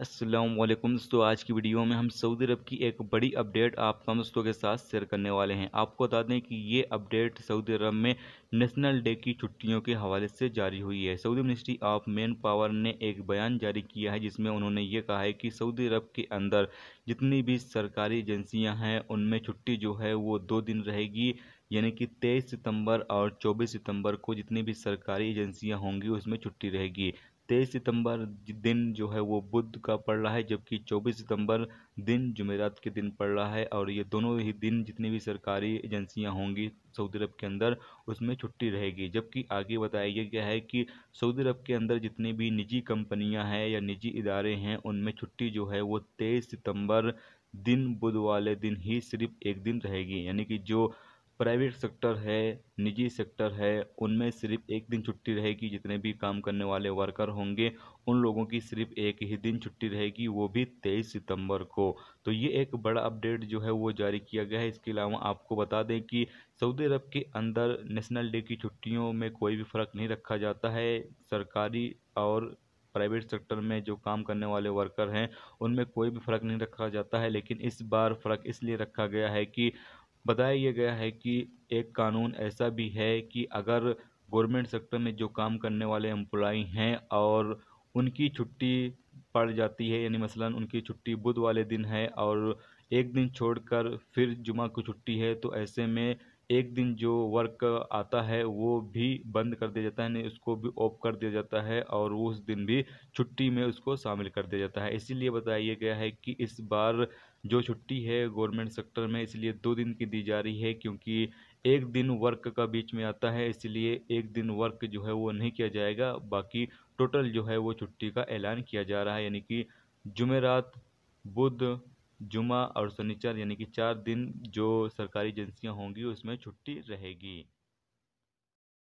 असलम दोस्तों आज की वीडियो में हम सऊदी अरब की एक बड़ी अपडेट आप तमाम दोस्तों के साथ शेयर करने वाले हैं आपको बता दें कि ये अपडेट सऊदी अरब में नेशनल डे की छुट्टियों के हवाले से जारी हुई है Saudi ministry of manpower ने एक बयान जारी किया है जिसमें उन्होंने ये कहा है कि सऊदी अरब के अंदर जितनी भी सरकारी एजेंसियाँ हैं उनमें छुट्टी जो है वो दो दिन रहेगी यानी कि 23 सितंबर और 24 सितंबर को जितनी भी सरकारी एजेंसियां होंगी उसमें छुट्टी रहेगी तेईस सितंबर दिन जो है वो बुध का पड़ रहा है जबकि चौबीस सितंबर दिन जुमेरात के दिन पड़ रहा है और ये दोनों ही दिन जितनी भी सरकारी एजेंसियां होंगी सऊदी अरब के अंदर उसमें छुट्टी रहेगी जबकि आगे बताया गया है कि सऊदी अरब के अंदर जितनी भी निजी कंपनियां हैं या निजी इदारे हैं उनमें छुट्टी जो है वो तेईस सितम्बर दिन बुध वाले दिन ही सिर्फ एक दिन रहेगी यानी कि जो प्राइवेट सेक्टर है निजी सेक्टर है उनमें सिर्फ एक दिन छुट्टी रहेगी जितने भी काम करने वाले वर्कर होंगे उन लोगों की सिर्फ एक ही दिन छुट्टी रहेगी वो भी तेईस सितंबर को तो ये एक बड़ा अपडेट जो है वो जारी किया गया है इसके अलावा आपको बता दें कि सऊदी अरब के अंदर नेशनल डे की छुट्टियों में कोई भी फ़र्क नहीं रखा जाता है सरकारी और प्राइवेट सेक्टर में जो काम करने वाले वर्कर हैं उनमें कोई भी फ़र्क नहीं रखा जाता है लेकिन इस बार फ़र्क इसलिए रखा गया है कि बताया यह गया है कि एक कानून ऐसा भी है कि अगर गवर्नमेंट सेक्टर में जो काम करने वाले एम्प्लॉई हैं और उनकी छुट्टी पड़ जाती है यानी मसलन उनकी छुट्टी बुध वाले दिन है और एक दिन छोड़कर फिर जुमा को छुट्टी है तो ऐसे में एक दिन जो वर्क आता है वो भी बंद कर दिया जाता है नहीं उसको भी ऑफ कर दिया जाता है और उस दिन भी छुट्टी में उसको शामिल कर दिया जाता है इसीलिए बताया गया है कि इस बार जो छुट्टी है गवर्नमेंट सेक्टर में इसलिए दो दिन की दी जा रही है क्योंकि एक दिन वर्क का बीच में आता है इसलिए एक दिन वर्क जो है वो नहीं किया जाएगा बाकी टोटल जो है वो छुट्टी का ऐलान किया जा रहा है यानी कि जुमेरात बुध जुमा और शनिचर यानी कि चार दिन जो सरकारी एजेंसियाँ होंगी उसमें छुट्टी रहेगी